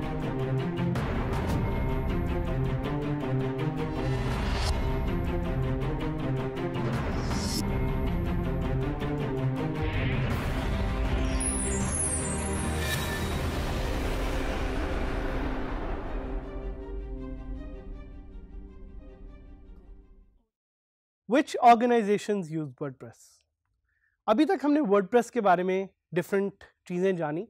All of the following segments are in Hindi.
विच ऑर्गेनाइजेशन यूज वर्ड अभी तक हमने वर्ड के बारे में डिफरेंट चीज़ें जानी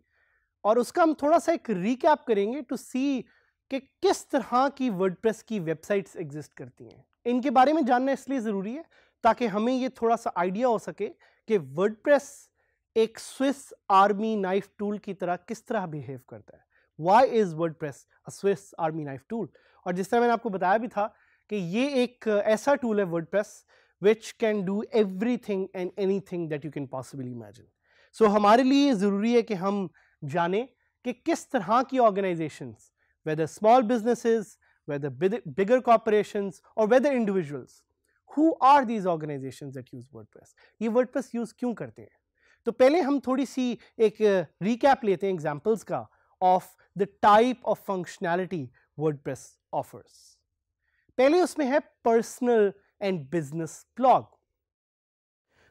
और उसका हम थोड़ा सा एक रिकैप करेंगे टू सी कि किस तरह की वर्डप्रेस की वेबसाइट्स एग्जिस्ट करती हैं इनके बारे में जानना इसलिए ज़रूरी है ताकि हमें ये थोड़ा सा आइडिया हो सके कि वर्डप्रेस एक स्विस आर्मी नाइफ टूल की तरह किस तरह बिहेव करता है why is WordPress Swiss army knife tool और जिस तरह मैंने आपको बताया भी था कि ये एक ऐसा टूल है WordPress which can do everything and anything that you can possibly imagine so हमारे लिए ज़रूरी है कि हम जाने कि किस तरह की organisation whether small business whether bigger corporation और whether individuals who are these organisation that use WordPress ये वर्ड प्रेस यूज क्यों करते हैं तो पहले हम थोड़ी सी एक रिकैप लेते हैं एग्जाम्पल्स का of the type of functionality WordPress offers पहले उसमें है personal and business blog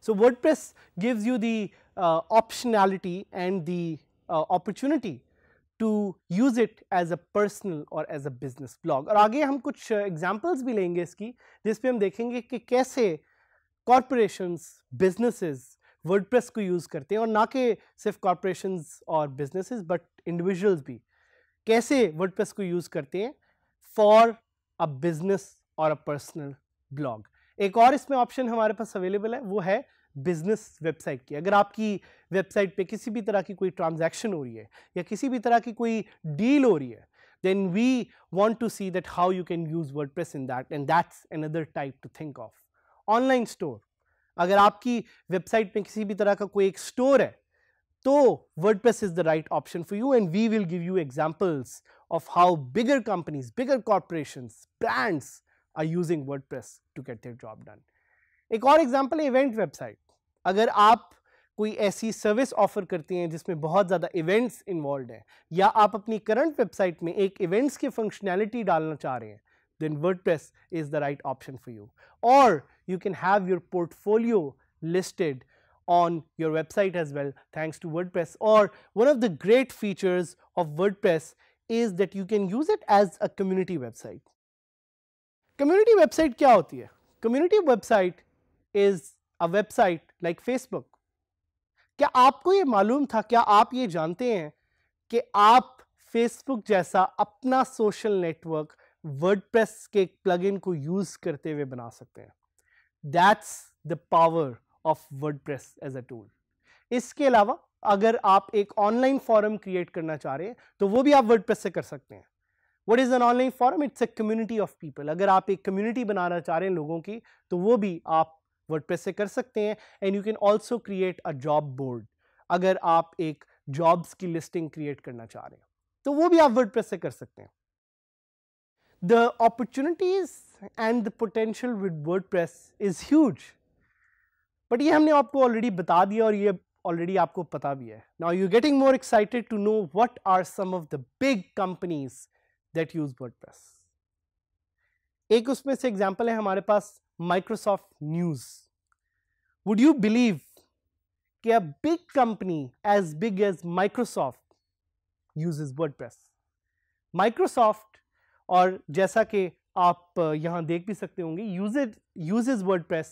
so WordPress gives you the optionality and the uh, opportunity to use it as a personal or as a business blog. और आगे हम कुछ examples भी लेंगे इसकी जिस पे हम देखेंगे कि कैसे corporations, businesses WordPress को use करते हैं और ना कि सिर्फ corporations और businesses but individuals भी कैसे WordPress को use करते हैं for a business or a personal blog. एक और इसमें option हमारे पास available है वो है बिज़नेस वेबसाइट की अगर आपकी वेबसाइट पे किसी भी तरह की कोई ट्रांजैक्शन हो रही है या किसी भी तरह की कोई डील हो रही है then we want to see that how you can use WordPress in that and that's another type to think of online store अगर आपकी वेबसाइट पे किसी भी तरह का कोई एक स्टोर है तो WordPress is the right option for you and we will give you examples of how bigger companies bigger corporation brands are using WordPress to get their job done एक और एग्जाम्पल है इवेंट वेबसाइट अगर आप कोई ऐसी सर्विस ऑफर करती हैं जिसमें बहुत ज़्यादा इवेंट्स इन्वॉल्व हैं या आप अपनी करंट वेबसाइट में एक इवेंट्स की फंक्शनैलिटी डालना चाह रहे हैं then WordPress is the right option for you और you can have your portfolio listed on your website as well thanks to WordPress और one of the great features of WordPress is that you can use it as a community website community website क्या होती है community website is a website like Facebook क्या आपको ये मालूम था क्या आप ये जानते हैं कि आप फेसबुक जैसा अपना सोशल नेटवर्क वर्डप्रेस के प्लगइन को यूज करते हुए बना सकते हैं that's the power of WordPress as a tool इसके अलावा अगर आप एक ऑनलाइन फॉरम क्रिएट करना चाह रहे हैं तो वो भी आप वर्डप्रेस से कर सकते हैं what is an online forum it's a community of people अगर आप एक कम्युनिटी बनाना चाह रहे हैं लोगों की तो वो भी आप वर्डप्रेस से कर सकते हैं and you can also create a job board अगर आप एक जॉब्स की लिस्टिंग क्रिएट करना चाह रहे हैं तो वो भी आप वर्डप्रेस से कर सकते हैं the opportunities and the potential with WordPress is huge but ये हमने आपको ऑलरेडी बता दिया और ये ऑलरेडी आपको पता भी है now you getting more excited to know what are some of the big companies that use press एक उसमें से एग्जाम्पल है हमारे पास Microsoft News. Would you believe कि a big company as big as Microsoft uses WordPress? Microsoft और जैसा कि आप यहाँ देख भी सकते होंगे uses uses WordPress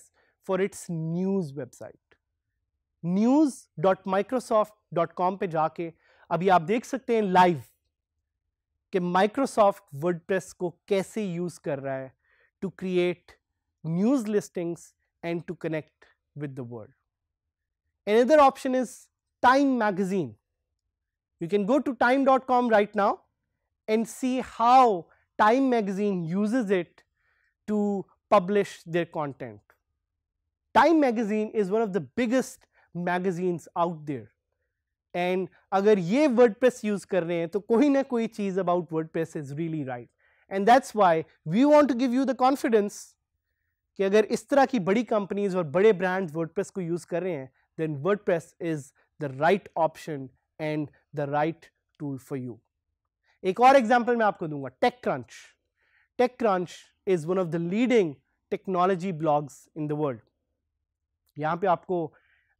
for its news website. news.microsoft.com पे जाके अभी आप देख सकते हैं लाइव कि माइक्रोसॉफ्ट वर्डप्रेस को कैसे यूज कर रहा है to create news listings and to connect with the world. Another option is Time magazine. You can go to time.com right now and see how Time magazine uses it to publish their content. Time magazine is one of the biggest magazines out there. And अगर ये वर्डप्रेस यूज कर रहे हैं तो कोई ना about WordPress. Is really right, and that's why we want to give you the confidence. कि अगर इस तरह की बड़ी कंपनीज और बड़े ब्रांड्स वर्डप्रेस को यूज़ कर रहे हैं then WordPress is the right option and the right tool for you एक और एग्जाम्पल मैं आपको दूंगा TechCrunch TechCrunch is one of the leading technology blogs in the world यहाँ पे आपको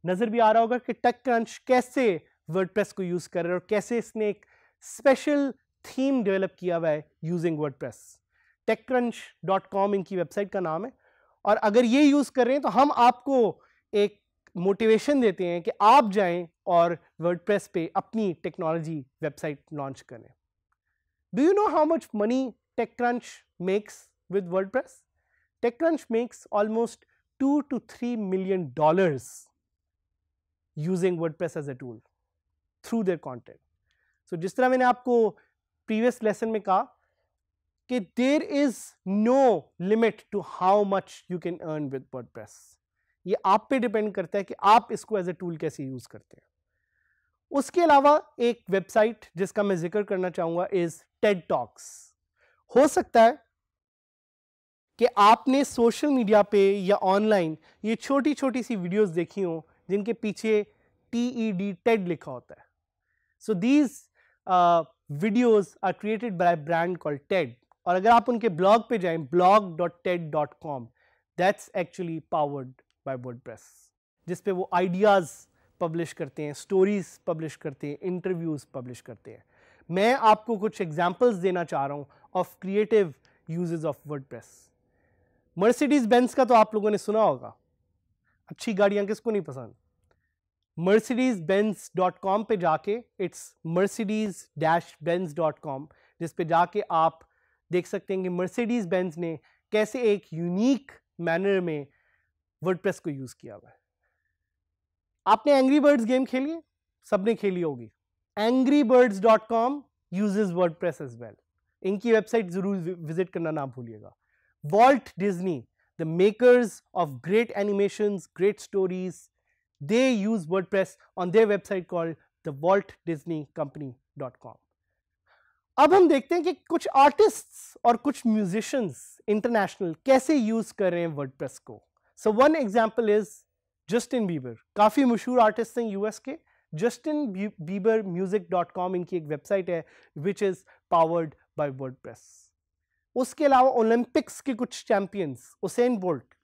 नज़र भी आ रहा होगा कि टेक क्रंच कैसे वर्डप्रेस को यूज़ कर रहे हैं और कैसे इसने एक स्पेशल थीम डेवलप किया हुआ है using WordPress TechCrunch dot com इनकी वेबसाइट का नाम है और अगर ये यूज़ कर रहे हैं तो हम आपको एक मोटिवेशन देते हैं कि आप जाएं और वर्ड प्रेस पे अपनी टेक्नोलॉजी वेबसाइट लॉन्च करें do you know how much money TechCrunch makes with WordPress TechCrunch makes almost two to three million dollars using WordPress as a tool through their content so जिस तरह मैंने आपको प्रीवियस लेसन में कहा कि there is no limit to how much you can earn with press ये आप पे डिपेंड करता है कि आप इसको एज ए टूल कैसे यूज करते हैं उसके अलावा एक वेबसाइट जिसका मैं जिक्र करना चाहूंगा इज टेड टॉक्स हो सकता है कि आपने सोशल मीडिया पे या ऑनलाइन ये छोटी छोटी सी वीडियोस देखी हो जिनके पीछे टी ई डी टेड लिखा होता है so these videos are created by brand call TED और अगर आप उनके ब्लॉग पे जाएं com that's actually powered by WordPress जिसपे वो आइडियाज़ पब्लिश करते हैं स्टोरीज़ पब्लिश करते हैं इंटरव्यूज़ पब्लिश करते हैं मैं आपको कुछ एग्जाम्पल्स देना चाह रहा हूँ of creative uses of WordPress Mercedes Benz का तो आप लोगों ने सुना होगा अच्छी गाड़ियाँ किसको नहीं पसंद मर्सिडीज़ बेंस डॉट कॉम पर जाके it's Mercedes dash Benz dot com जिस जाके आप देख सकते हैं कि मर्सिडीज बेंज ने कैसे एक यूनिक मैनर में वर्डप्रेस को यूज़ किया हुआ है आपने एंग्री बर्ड्स गेम खेली है सबने खेली होगी Angry Birds dot com use WordPress as well इनकी वेबसाइट ज़रूर विजिट करना ना भूलिएगा Walt Disney the of great animation great stories they use WordPress on their website call the Walt Disney Company dot com अब हम देखते हैं कि कुछ आर्टिस्ट और कुछ म्यूजिशंस इंटरनेशनल कैसे यूज कर रहे हैं प्रेस को so one example is Justin Bieber काफ़ी मशहूर आर्टिस्ट हैं यूएस के Justin Bieber music dot com इनकी एक वेबसाइट है which is powered by press उसके अलावा ओलंपिक्स के कुछ चैंपियंस उसेन बोल्ट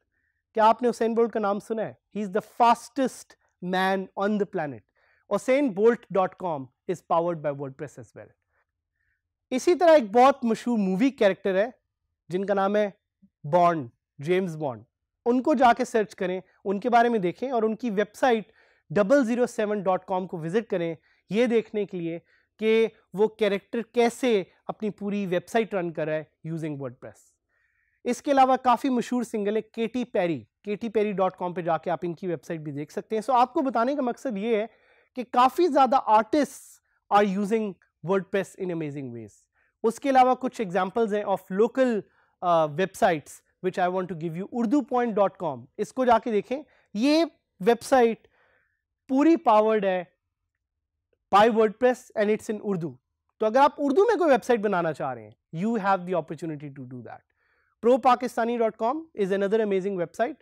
क्या आपने उसेन बोल्ट का नाम सुना है he is the fastest man on the planet Usain Bolt dot com is powered by WordPress as well इसी तरह एक बहुत मशहूर मूवी कैरेक्टर है जिनका नाम है बॉन्ड जेम्स बॉन्ड उनको जाके सर्च करें उनके बारे में देखें और उनकी website double zero seven dot com को विज़िट करें ये देखने के लिए कि वो कैरेक्टर कैसे अपनी पूरी वेबसाइट रन कर रहा है यूजिंग वर्ड इसके अलावा काफ़ी मशहूर सिंगल है Katy Perry Katy Perry dot com पर जाके आप इनकी वेबसाइट भी देख सकते हैं सो आपको बताने का मकसद ये है कि काफ़ी ज़्यादा artist are using WordPress in amazing ways उसके अलावा कुछ एग्जाम्पल्स हैं of local websites which I want to give you Urdu point dot com इसको जाके देखें ये वेबसाइट पूरी पावर्ड है by WordPress and it's in Urdu तो अगर आप उर्दू में कोई वेबसाइट बनाना चाह रहे हैं you have the opportunity to do that pro Pakistani dot com is another amazing website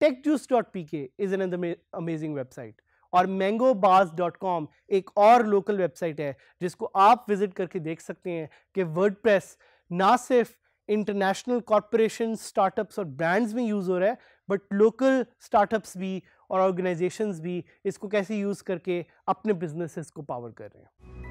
TechJuice dot P K is another amazing website और मैंगोबाज एक और लोकल वेबसाइट है जिसको आप विजिट करके देख सकते हैं कि वर्ड ना सिर्फ इंटरनेशनल कॉरपोरेशन स्टार्टअप्स और ब्रांड्स में यूज़ हो रहा है बट लोकल स्टार्टअप्स भी और ऑर्गेनाइजेशंस भी इसको कैसे यूज़ करके अपने बिजनेसेस को पावर कर रहे हैं